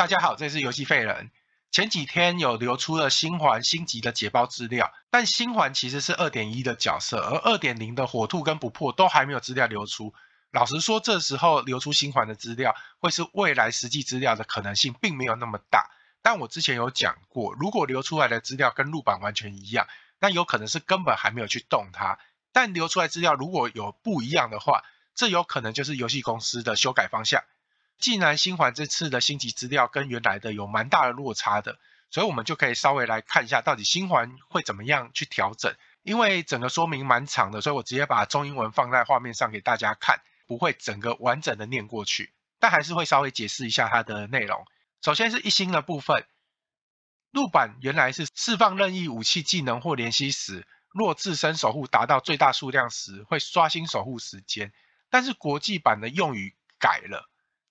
大家好，这是游戏废人。前几天有流出了新环星级的解包资料，但新环其实是二点一的角色，而二点零的火兔跟不破都还没有资料流出。老实说，这时候流出新环的资料，会是未来实际资料的可能性并没有那么大。但我之前有讲过，如果流出来的资料跟入版完全一样，那有可能是根本还没有去动它。但流出来资料如果有不一样的话，这有可能就是游戏公司的修改方向。既然新环这次的星级资料跟原来的有蛮大的落差的，所以我们就可以稍微来看一下到底新环会怎么样去调整。因为整个说明蛮长的，所以我直接把中英文放在画面上给大家看，不会整个完整的念过去，但还是会稍微解释一下它的内容。首先是一星的部分，陆版原来是释放任意武器技能或联系时，若自身守护达到最大数量时会刷新守护时间，但是国际版的用语改了。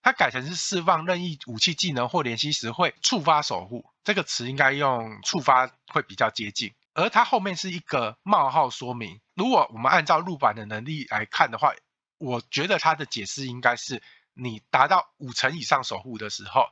它改成是释放任意武器技能或联系时会触发守护，这个词应该用触发会比较接近。而它后面是一个冒号说明，如果我们按照入版的能力来看的话，我觉得它的解释应该是你达到五成以上守护的时候，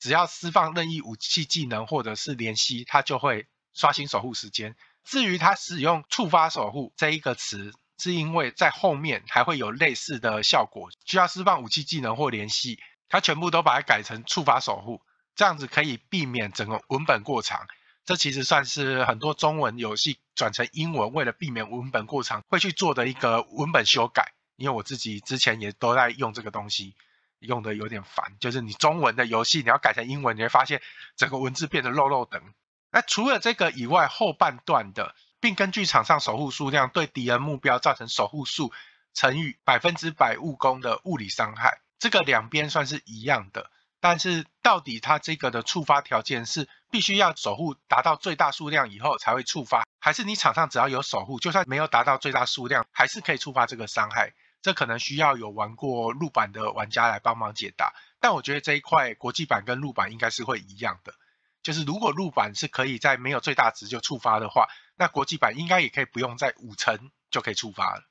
只要释放任意武器技能或者是联系它就会刷新守护时间。至于它使用触发守护这一个词。是因为在后面还会有类似的效果，需要释放武器技能或联系，它全部都把它改成触发守护，这样子可以避免整个文本过长。这其实算是很多中文游戏转成英文，为了避免文本过长，会去做的一个文本修改。因为我自己之前也都在用这个东西，用的有点烦，就是你中文的游戏你要改成英文，你会发现整个文字变得漏漏等。那除了这个以外，后半段的。并根据场上守护数量对敌人目标造成守护数乘以百分之百物攻的物理伤害，这个两边算是一样的。但是到底它这个的触发条件是必须要守护达到最大数量以后才会触发，还是你场上只要有守护，就算没有达到最大数量，还是可以触发这个伤害？这可能需要有玩过陆版的玩家来帮忙解答。但我觉得这一块国际版跟陆版应该是会一样的。就是如果入版是可以在没有最大值就触发的话，那国际版应该也可以不用在五层就可以触发了。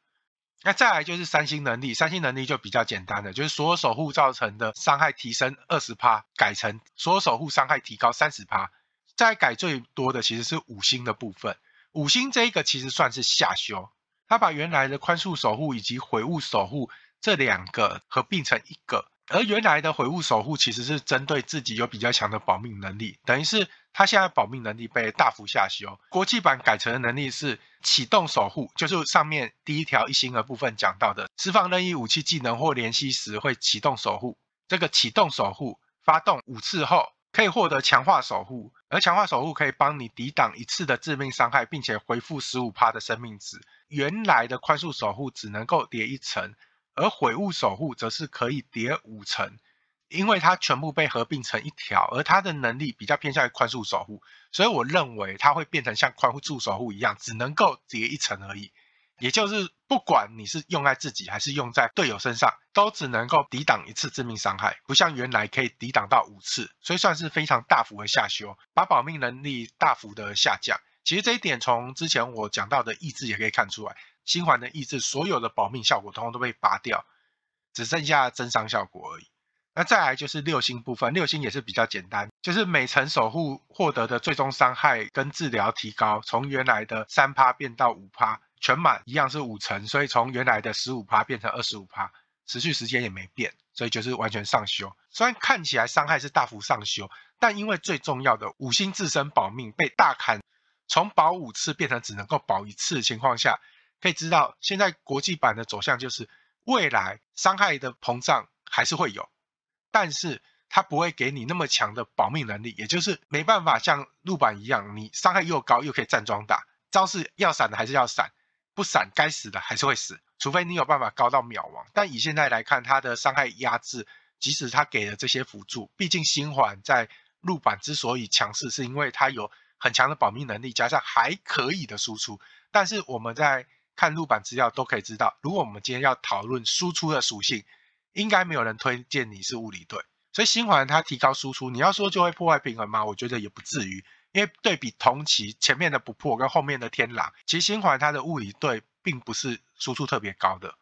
那再来就是三星能力，三星能力就比较简单的，就是所有守护造成的伤害提升二十趴，改成所有守护伤害提高三十趴。再改最多的其实是五星的部分，五星这一个其实算是下修，它把原来的宽恕守护以及悔悟守护这两个合并成一个。而原来的回悟守护其实是针对自己有比较强的保命能力，等于是他现在保命能力被大幅下修。国际版改成的能力是启动守护，就是上面第一条一星的部分讲到的，释放任意武器技能或联系时会启动守护。这个启动守护发动五次后可以获得强化守护，而强化守护可以帮你抵挡一次的致命伤害，并且回复十五趴的生命值。原来的快速守护只能够叠一层。而悔悟守护则是可以叠五层，因为它全部被合并成一条，而它的能力比较偏向于宽恕守护，所以我认为它会变成像宽恕助护一样，只能够叠一层而已。也就是不管你是用在自己还是用在队友身上，都只能够抵挡一次致命伤害，不像原来可以抵挡到五次，所以算是非常大幅的下修，把保命能力大幅的下降。其实这一点从之前我讲到的意志也可以看出来。星环的抑制，所有的保命效果通通都被拔掉，只剩下增伤效果而已。那再来就是六星部分，六星也是比较简单，就是每层守护获得的最终伤害跟治疗提高，从原来的三趴变到五趴，全满一样是五层，所以从原来的十五趴变成二十五趴，持续时间也没变，所以就是完全上修。虽然看起来伤害是大幅上修，但因为最重要的五星自身保命被大砍，从保五次变成只能够保一次的情况下。可以知道，现在国际版的走向就是未来伤害的膨胀还是会有，但是它不会给你那么强的保命能力，也就是没办法像路版一样，你伤害又高又可以站桩打，招式要闪的还是要闪，不闪该死的还是会死，除非你有办法高到秒亡。但以现在来看，它的伤害压制，即使它给了这些辅助，毕竟星环在路版之所以强势，是因为它有很强的保命能力，加上还可以的输出，但是我们在。看录版资料都可以知道，如果我们今天要讨论输出的属性，应该没有人推荐你是物理队。所以新环他提高输出，你要说就会破坏平衡吗？我觉得也不至于，因为对比同期前面的不破跟后面的天狼，其实新环他的物理队并不是输出特别高的，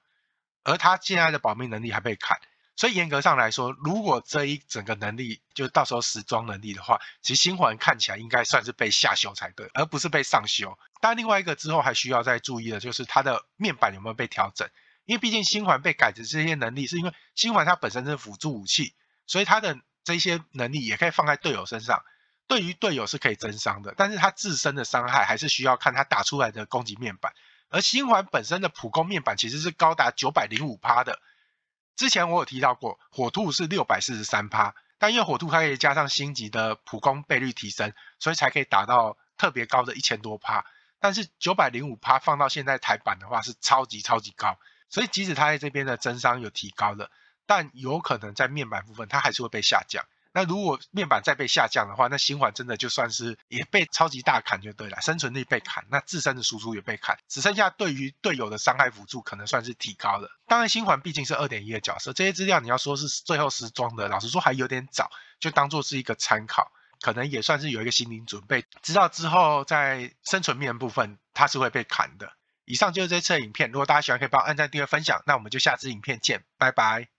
而他现在的保命能力还被砍。所以严格上来说，如果这一整个能力就到时候时装能力的话，其实星环看起来应该算是被下修才对，而不是被上修。当然，另外一个之后还需要再注意的就是它的面板有没有被调整，因为毕竟星环被改的这些能力，是因为星环它本身是辅助武器，所以它的这些能力也可以放在队友身上，对于队友是可以增伤的，但是它自身的伤害还是需要看它打出来的攻击面板。而星环本身的普攻面板其实是高达九百零五趴的。之前我有提到过，火兔是六百四十三趴，但因为火兔它可以加上星级的普攻倍率提升，所以才可以打到特别高的一千多趴。但是九百零五趴放到现在台版的话是超级超级高，所以即使它在这边的增伤有提高的，但有可能在面板部分它还是会被下降。那如果面板再被下降的话，那新环真的就算是也被超级大砍就对了，生存力被砍，那自身的输出也被砍，只剩下对于队友的伤害辅助可能算是提高了。当然，新环毕竟是二点一的角色，这些资料你要说是最后时装的，老实说还有点早，就当做是一个参考，可能也算是有一个心灵准备，知道之后在生存面部分它是会被砍的。以上就是这次的影片，如果大家喜欢可以帮按赞、订阅、分享，那我们就下支影片见，拜拜。